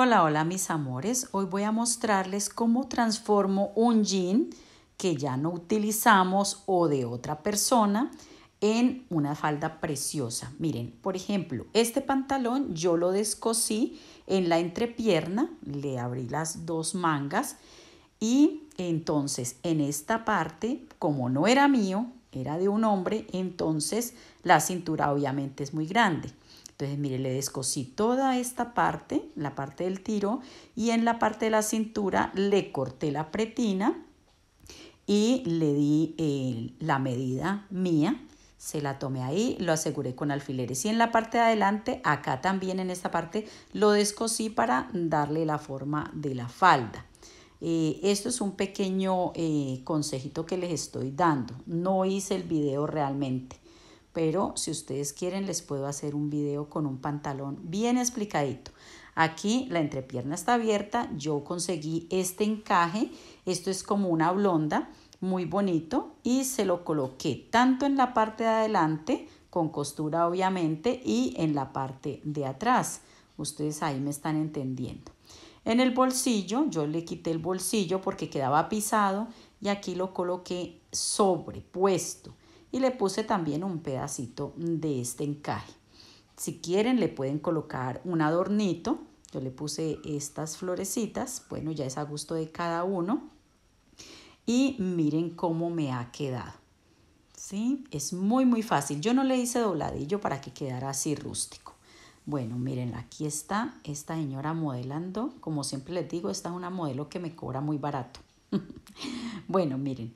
Hola, hola mis amores. Hoy voy a mostrarles cómo transformo un jean que ya no utilizamos o de otra persona en una falda preciosa. Miren, por ejemplo, este pantalón yo lo descosí en la entrepierna, le abrí las dos mangas y entonces en esta parte, como no era mío, era de un hombre, entonces la cintura obviamente es muy grande. Entonces, mire, le descosí toda esta parte, la parte del tiro, y en la parte de la cintura le corté la pretina y le di eh, la medida mía, se la tomé ahí, lo aseguré con alfileres. Y en la parte de adelante, acá también en esta parte, lo descosí para darle la forma de la falda. Eh, esto es un pequeño eh, consejito que les estoy dando. No hice el video realmente, pero si ustedes quieren les puedo hacer un video con un pantalón bien explicadito. Aquí la entrepierna está abierta, yo conseguí este encaje, esto es como una blonda, muy bonito, y se lo coloqué tanto en la parte de adelante, con costura obviamente, y en la parte de atrás. Ustedes ahí me están entendiendo. En el bolsillo, yo le quité el bolsillo porque quedaba pisado y aquí lo coloqué sobrepuesto y le puse también un pedacito de este encaje. Si quieren le pueden colocar un adornito. Yo le puse estas florecitas, bueno ya es a gusto de cada uno. Y miren cómo me ha quedado. ¿Sí? Es muy muy fácil. Yo no le hice dobladillo para que quedara así rústico. Bueno, miren, aquí está esta señora modelando. Como siempre les digo, esta es una modelo que me cobra muy barato. bueno, miren,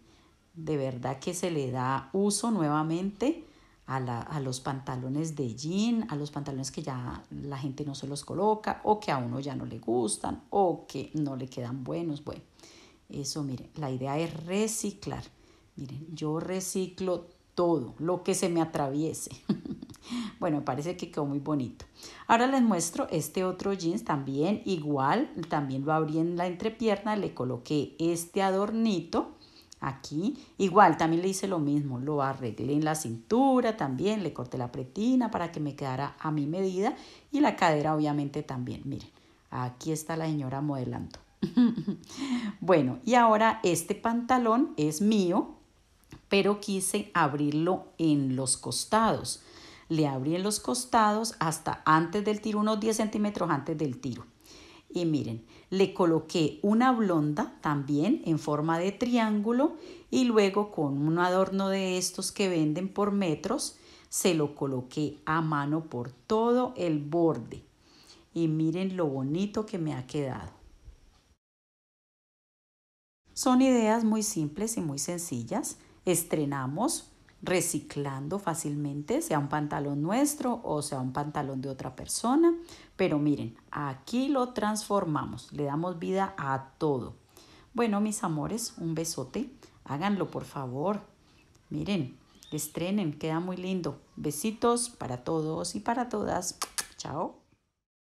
de verdad que se le da uso nuevamente a, los pantalones de jean, a los pantalones que ya la gente no se los coloca o que a uno ya no le gustan o que no le quedan buenos. Bueno, eso miren, la idea es reciclar. Miren, yo reciclo todo lo que se me atraviese. Bueno, parece que quedó muy bonito. Ahora les muestro este otro jeans también igual, también lo abrí en la entrepierna, le coloqué este adornito aquí. Igual, también le hice lo mismo, lo arreglé en la cintura también, le corté la pretina para que me quedara a mi medida y la cadera obviamente también, miren. Aquí está la señora modelando. bueno, y ahora este pantalón es mío, pero quise abrirlo en los costados le abrí en los costados hasta antes del tiro, unos 10 centímetros antes del tiro. Y miren, le coloqué una blonda también en forma de triángulo y luego con un adorno de estos que venden por metros, se lo coloqué a mano por todo el borde. Y miren lo bonito que me ha quedado. Son ideas muy simples y muy sencillas. Estrenamos reciclando fácilmente, sea un pantalón nuestro o sea un pantalón de otra persona. Pero miren, aquí lo transformamos, le damos vida a todo. Bueno, mis amores, un besote. Háganlo, por favor. Miren, estrenen, queda muy lindo. Besitos para todos y para todas. Chao.